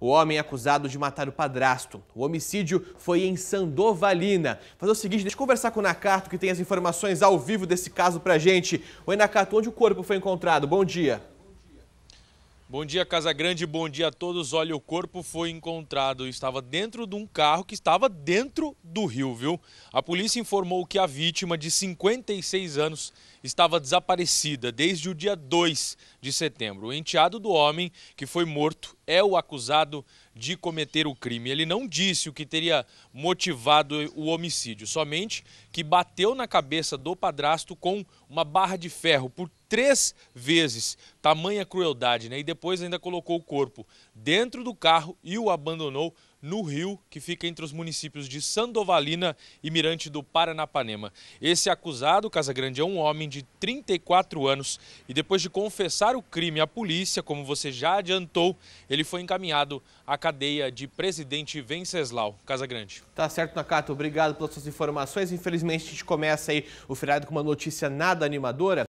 O homem é acusado de matar o padrasto. O homicídio foi em Sandovalina. Fazer o seguinte, deixa eu conversar com o Nakato, que tem as informações ao vivo desse caso pra gente. Oi, Nakato, onde o corpo foi encontrado? Bom dia. Bom dia, Casa Grande, bom dia a todos. Olha, o corpo foi encontrado, estava dentro de um carro que estava dentro do rio, viu? A polícia informou que a vítima, de 56 anos, estava desaparecida desde o dia 2 de setembro. O enteado do homem, que foi morto, é o acusado de cometer o crime. Ele não disse o que teria motivado o homicídio, somente que bateu na cabeça do padrasto com uma barra de ferro por três vezes. Tamanha crueldade, né? E depois ainda colocou o corpo dentro do carro e o abandonou no rio que fica entre os municípios de Sandovalina e Mirante do Paranapanema. Esse acusado, Casagrande, é um homem de 34 anos e depois de confessar o crime à polícia, como você já adiantou, ele foi encaminhado à cadeia de Presidente Venceslau. Casagrande. Tá certo, Nacato. Obrigado pelas suas informações. Infelizmente, a gente começa aí o feriado com uma notícia nada animadora.